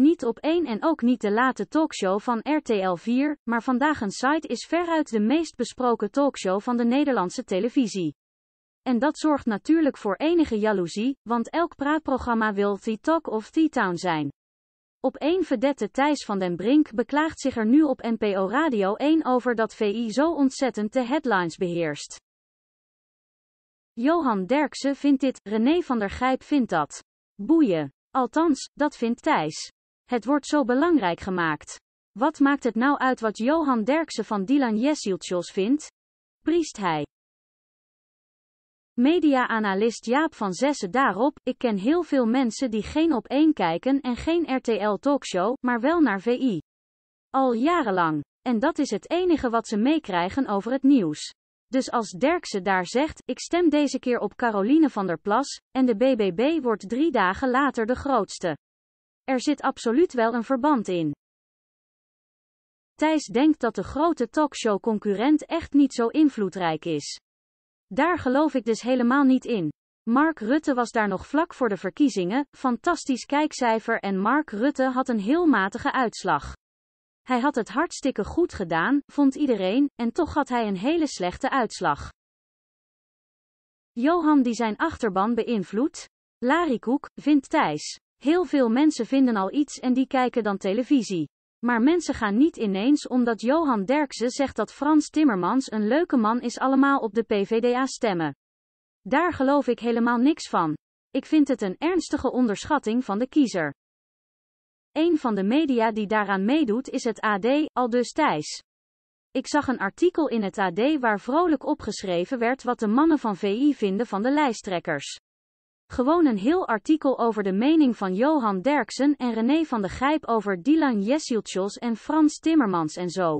Niet op één en ook niet de late talkshow van RTL 4, maar vandaag een site is veruit de meest besproken talkshow van de Nederlandse televisie. En dat zorgt natuurlijk voor enige jaloezie, want elk praatprogramma wil The Talk of The Town zijn. Op één verdette Thijs van den Brink beklaagt zich er nu op NPO Radio 1 over dat VI zo ontzettend de headlines beheerst. Johan Derksen vindt dit, René van der Gijp vindt dat. Boeien. Althans, dat vindt Thijs. Het wordt zo belangrijk gemaakt. Wat maakt het nou uit wat Johan Derksen van Dylan Jesieltjos vindt? Priest hij. Media-analyst Jaap van Zessen daarop, ik ken heel veel mensen die geen op één kijken en geen RTL talkshow, maar wel naar VI. Al jarenlang. En dat is het enige wat ze meekrijgen over het nieuws. Dus als Derksen daar zegt, ik stem deze keer op Caroline van der Plas, en de BBB wordt drie dagen later de grootste. Er zit absoluut wel een verband in. Thijs denkt dat de grote talkshow-concurrent echt niet zo invloedrijk is. Daar geloof ik dus helemaal niet in. Mark Rutte was daar nog vlak voor de verkiezingen, fantastisch kijkcijfer en Mark Rutte had een heel matige uitslag. Hij had het hartstikke goed gedaan, vond iedereen, en toch had hij een hele slechte uitslag. Johan die zijn achterban beïnvloedt? Larikoek, vindt Thijs. Heel veel mensen vinden al iets en die kijken dan televisie. Maar mensen gaan niet ineens omdat Johan Derksen zegt dat Frans Timmermans een leuke man is allemaal op de PVDA stemmen. Daar geloof ik helemaal niks van. Ik vind het een ernstige onderschatting van de kiezer. Een van de media die daaraan meedoet is het AD, al dus Thijs. Ik zag een artikel in het AD waar vrolijk opgeschreven werd wat de mannen van VI vinden van de lijsttrekkers. Gewoon een heel artikel over de mening van Johan Derksen en René van de Gijp over Dylan Jesieltjos en Frans Timmermans en zo.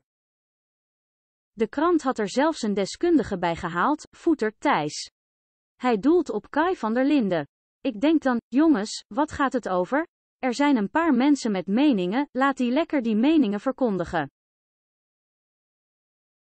De krant had er zelfs een deskundige bij gehaald, Voeter Thijs. Hij doelt op Kai van der Linde. Ik denk dan, jongens, wat gaat het over? Er zijn een paar mensen met meningen, laat die lekker die meningen verkondigen.